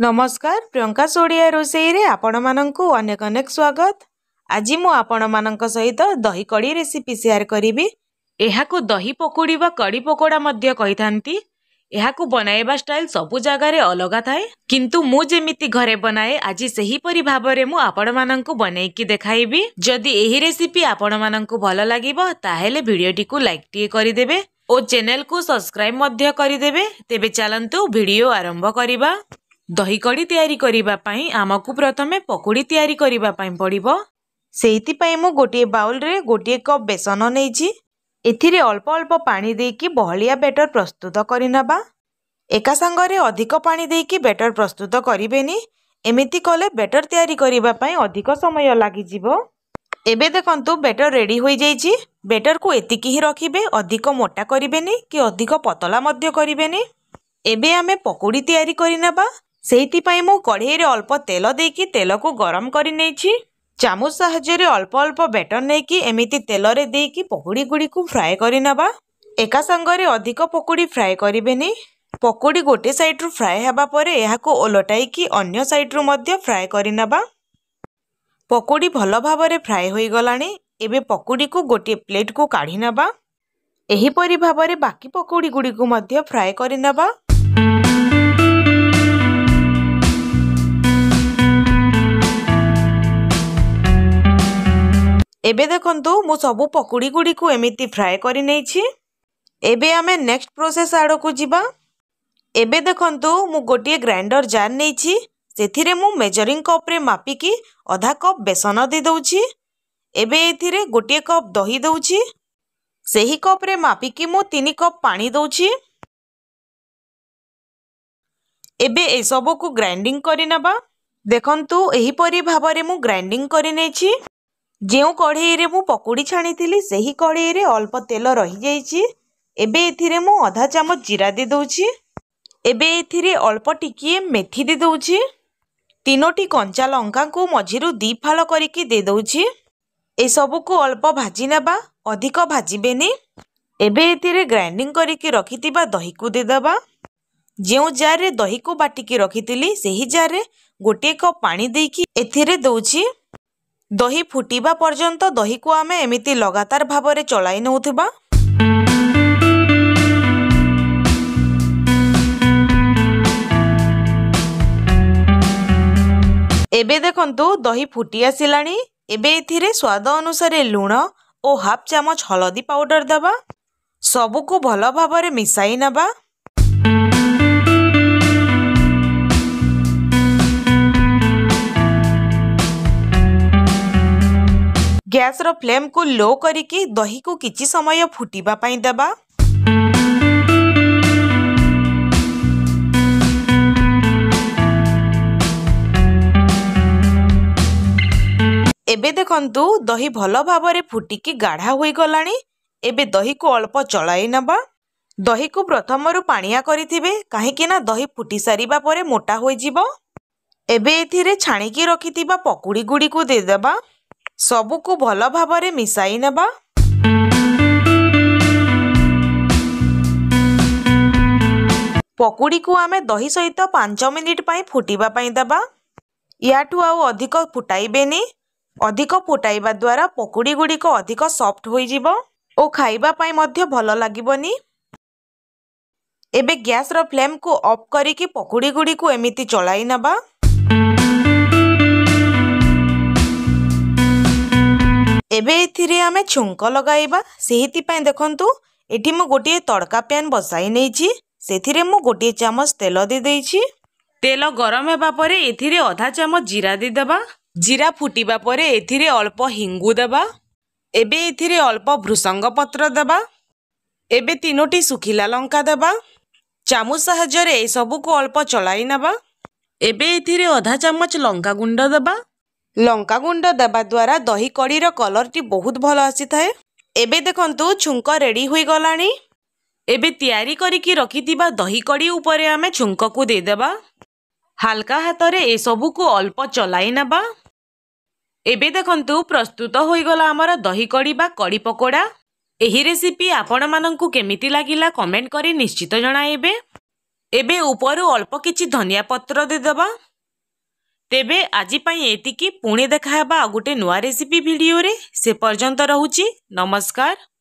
ନମସ୍କାର ପ୍ରିୟଙ୍କା ଓଡ଼ିଆ ରୋଷେଇରେ ଆପଣମାନଙ୍କୁ ଅନେକ ଅନେକ ସ୍ୱାଗତ ଆଜି ମୁଁ ଆପଣମାନଙ୍କ ସହିତ ଦହି କଡ଼ି ରେସିପି ସେୟାର କରିବି ଏହାକୁ ଦହି ପକୁଡ଼ି ବା କଡ଼ି ପକୋଡ଼ା ମଧ୍ୟ କହିଥାନ୍ତି ଏହାକୁ ବନାଇବା ଷ୍ଟାଇଲ୍ ସବୁ ଜାଗାରେ ଅଲଗା ଥାଏ କିନ୍ତୁ ମୁଁ ଯେମିତି ଘରେ ବନାଏ ଆଜି ସେହିପରି ଭାବରେ ମୁଁ ଆପଣମାନଙ୍କୁ ବନେଇକି ଦେଖାଇବି ଯଦି ଏହି ରେସିପି ଆପଣମାନଙ୍କୁ ଭଲ ଲାଗିବ ତାହେଲେ ଭିଡ଼ିଓଟିକୁ ଲାଇକ୍ ଟିକେ କରିଦେବେ ଓ ଚ୍ୟାନେଲକୁ ସବସ୍କ୍ରାଇବ୍ ମଧ୍ୟ କରିଦେବେ ତେବେ ଚାଲନ୍ତୁ ଭିଡ଼ିଓ ଆରମ୍ଭ କରିବା ଦହି କଡ଼ି ତିଆରି କରିବା ପାଇଁ ଆମକୁ ପ୍ରଥମେ ପକୁଡ଼ି ତିଆରି କରିବା ପାଇଁ ପଡ଼ିବ ସେଇଥିପାଇଁ ମୁଁ ଗୋଟିଏ ବାଉଲ୍ରେ ଗୋଟିଏ କପ୍ ବେସନ ନେଇଛି ଏଥିରେ ଅଳ୍ପ ଅଳ୍ପ ପାଣି ଦେଇକି ବହଳିଆ ବେଟର ପ୍ରସ୍ତୁତ କରିନେବା ଏକା ସାଙ୍ଗରେ ଅଧିକ ପାଣି ଦେଇକି ବେଟର ପ୍ରସ୍ତୁତ କରିବେନି ଏମିତି କଲେ ବେଟର ତିଆରି କରିବା ପାଇଁ ଅଧିକ ସମୟ ଲାଗିଯିବ ଏବେ ଦେଖନ୍ତୁ ବେଟର ରେଡ଼ି ହୋଇଯାଇଛି ବେଟରକୁ ଏତିକି ହିଁ ରଖିବେ ଅଧିକ ମୋଟା କରିବେନି କି ଅଧିକ ପତଳା ମଧ୍ୟ କରିବେନି ଏବେ ଆମେ ପକୁଡ଼ି ତିଆରି କରିନେବା ସେଇଥିପାଇଁ ମୁଁ କଢ଼େଇରେ ଅଳ୍ପ ତେଲ ଦେଇକି ତେଲକୁ ଗରମ କରି ନେଇଛି ଚାମୁଚ ସାହାଯ୍ୟରେ ଅଳ୍ପ ଅଳ୍ପ ବ୍ୟାଟର ନେଇକି ଏମିତି ତେଲରେ ଦେଇକି ପକୁଡ଼ି ଗୁଡ଼ିକୁ ଫ୍ରାଏ କରିନେବା ଏକା ସାଙ୍ଗରେ ଅଧିକ ପକୁଡ଼ି ଫ୍ରାଏ କରିବେନି ପକୁଡ଼ି ଗୋଟେ ସାଇଡ଼୍ରୁ ଫ୍ରାଏ ହେବା ପରେ ଏହାକୁ ଓଲଟାଇକି ଅନ୍ୟ ସାଇଡ଼୍ରୁ ମଧ୍ୟ ଫ୍ରାଏ କରିନେବା ପକୁଡ଼ି ଭଲ ଭାବରେ ଫ୍ରାଏ ହୋଇଗଲାଣି ଏବେ ପକୁଡ଼ିକୁ ଗୋଟିଏ ପ୍ଲେଟ୍କୁ କାଢ଼ି ନେବା ଏହିପରି ଭାବରେ ବାକି ପକୁଡ଼ିଗୁଡ଼ିକୁ ମଧ୍ୟ ଫ୍ରାଏ କରିନେବା ଏବେ ଦେଖନ୍ତୁ ମୁଁ ସବୁ ପକୁଡ଼ି ଗୁଡ଼ିକୁ ଏମିତି ଫ୍ରାଏ କରି ନେଇଛି ଏବେ ଆମେ ନେକ୍ସଟ ପ୍ରୋସେସ୍ ଆଡ଼କୁ ଯିବା ଏବେ ଦେଖନ୍ତୁ ମୁଁ ଗୋଟିଏ ଗ୍ରାଇଣ୍ଡର ଜାର୍ ନେଇଛି ସେଥିରେ ମୁଁ ମେଜରିଂ କପ୍ରେ ମାପିକି ଅଧା କପ୍ ବେସନ ଦେଇ ଦେଉଛି ଏବେ ଏଥିରେ ଗୋଟିଏ କପ୍ ଦହି ଦେଉଛି ସେହି କପ୍ରେ ମାପିକି ମୁଁ ତିନି କପ୍ ପାଣି ଦେଉଛି ଏବେ ଏସବୁକୁ ଗ୍ରାଇଣ୍ଡିଂ କରିନେବା ଦେଖନ୍ତୁ ଏହିପରି ଭାବରେ ମୁଁ ଗ୍ରାଇଣ୍ଡିଂ କରିନେଇଛି ଯେଉଁ କଢ଼େଇରେ ମୁଁ ପକୁଡ଼ି ଛାଣିଥିଲି ସେହି କଢ଼େଇରେ ଅଳ୍ପ ତେଲ ରହିଯାଇଛି ଏବେ ଏଥିରେ ମୁଁ ଅଧା ଚାମଚ ଜିରା ଦେଇ ଦେଉଛି ଏବେ ଏଥିରେ ଅଳ୍ପ ଟିକିଏ ମେଥି ଦେଇ ଦେଉଛି ତିନୋଟି କଞ୍ଚା ଲଙ୍କାଙ୍କୁ ମଝିରୁ ଦୁଇ ଦୀପାଳ କରିକି ଦେଇଦେଉଛି ଏସବୁକୁ ଅଳ୍ପ ଭାଜି ନେବା ଅଧିକ ଭାଜିବେନି ଏବେ ଏଥିରେ ଗ୍ରାଇଣ୍ଡିଂ କରିକି ରଖିଥିବା ଦହିକୁ ଦେଇଦେବା ଯେଉଁ ଜାରରେ ଦହିକୁ ବାଟିକି ରଖିଥିଲି ସେହି ଜାର୍ରେ ଗୋଟିଏ କପ୍ ପାଣି ଦେଇକି ଏଥିରେ ଦେଉଛି ଦହି ଫୁଟିବା ପର୍ଯ୍ୟନ୍ତ ଦହିକୁ ଆମେ ଏମିତି ଲଗାତାର ଭାବରେ ଚଳାଇ ନେଉଥିବା ଏବେ ଦେଖନ୍ତୁ ଦହି ଫୁଟି ଆସିଲାଣି ଏବେ ଏଥିରେ ସ୍ୱାଦ ଅନୁସାରେ ଲୁଣ ଓ ହାଫ୍ ଚାମଚ ହଳଦୀ ପାଉଡର ଦେବା ସବୁକୁ ଭଲ ଭାବରେ ମିଶାଇ ନେବା ଗ୍ୟାସର ଫ୍ଲେମ୍କୁ ଲୋ କରିକି ଦହିକୁ କିଛି ସମୟ ଫୁଟିବା ପାଇଁ ଦେବା ଏବେ ଦେଖନ୍ତୁ ଦହି ଭଲ ଭାବରେ ଫୁଟିକି ଗାଢ଼ା ହୋଇଗଲାଣି ଏବେ ଦହିକୁ ଅଳ୍ପ ଚଳାଇ ନେବା ଦହିକୁ ପ୍ରଥମରୁ ପାଣିଆ କରିଥିବେ କାହିଁକିନା ଦହି ଫୁଟି ସାରିବା ପରେ ମୋଟା ହୋଇଯିବ ଏବେ ଏଥିରେ ଛାଣିକି ରଖିଥିବା ପକୁଡ଼ି ଗୁଡ଼ିକୁ ଦେଇଦେବା ସବୁକୁ ଭଲ ଭାବରେ ମିଶାଇ ନେବା ପକୁଡ଼ିକୁ ଆମେ ଦହି ସହିତ ପାଞ୍ଚ ମିନିଟ୍ ପାଇଁ ଫୁଟିବା ପାଇଁ ଦେବା ୟାଠୁ ଆଉ ଅଧିକ ଫୁଟାଇବେନି ଅଧିକ ଫୁଟାଇବା ଦ୍ୱାରା ଗୁଡ଼ିକ ଅଧିକ ସଫ୍ଟ ହୋଇଯିବ ଓ ଖାଇବା ପାଇଁ ମଧ୍ୟ ଭଲ ଲାଗିବନି ଏବେ ଗ୍ୟାସ୍ର ଫ୍ଲେମ୍କୁ ଅଫ୍ କରିକି ପକୁଡ଼ି ଗୁଡ଼ିକୁ ଏମିତି ଚଳାଇ ନେବା ଏବେ ଏଥିରେ ଆମେ ଛୁଙ୍କ ଲଗାଇବା ସେଇଥିପାଇଁ ଦେଖନ୍ତୁ ଏଠି ମୁଁ ଗୋଟିଏ ତଡ଼କା ପ୍ୟାନ୍ ବସାଇ ନେଇଛି ସେଥିରେ ମୁଁ ଗୋଟିଏ ଚାମଚ ତେଲ ଦେଇଦେଇଛି ତେଲ ଗରମ ହେବା ପରେ ଏଥିରେ ଅଧା ଚାମଚ ଜିରା ଦେଇଦେବା ଜିରା ଫୁଟିବା ପରେ ଏଥିରେ ଅଳ୍ପ ହିଙ୍ଗୁ ଦେବା ଏବେ ଏଥିରେ ଅଳ୍ପ ଭୃଷଙ୍ଗ ପତ୍ର ଦେବା ଏବେ ତିନୋଟି ଶୁଖିଲା ଲଙ୍କା ଦେବା ଚାମୁ ସାହାଯ୍ୟରେ ଏସବୁକୁ ଅଳ୍ପ ଚଳାଇ ନେବା ଏବେ ଏଥିରେ ଅଧା ଚାମଚ ଲଙ୍କା ଗୁଣ୍ଡ ଦେବା ଲଙ୍କା ଗୁଣ୍ଡ ଦେବା ଦ୍ୱାରା ଦହି କଡ଼ିର କଲର୍ଟି ବହୁତ ଭଲ ଆସିଥାଏ ଏବେ ଦେଖନ୍ତୁ ଛୁଙ୍କ ରେଡ଼ି ହୋଇଗଲାଣି ଏବେ ତିଆରି କରିକି ରଖିଥିବା ଦହି କଡ଼ି ଉପରେ ଆମେ ଛୁଙ୍କକୁ ଦେଇଦେବା ହାଲକା ହାତରେ ଏସବୁକୁ ଅଳ୍ପ ଚଲାଇ ନେବା ଏବେ ଦେଖନ୍ତୁ ପ୍ରସ୍ତୁତ ହୋଇଗଲା ଆମର ଦହି କଡ଼ି ବା କଡ଼ି ପକୋଡ଼ା ଏହି ରେସିପି ଆପଣମାନଙ୍କୁ କେମିତି ଲାଗିଲା କମେଣ୍ଟ କରି ନିଶ୍ଚିତ ଜଣାଇବେ ଏବେ ଉପରୁ ଅଳ୍ପ କିଛି ଧନିଆ ପତ୍ର ଦେଇଦେବା ତେବେ ଆଜି ପାଇଁ ଏତିକି ପୁଣି ଦେଖାହେବା ଆଉ ଗୋଟେ ନୂଆ ରେସିପି ଭିଡ଼ିଓରେ ସେ ପର୍ଯ୍ୟନ୍ତ ରହୁଛି ନମସ୍କାର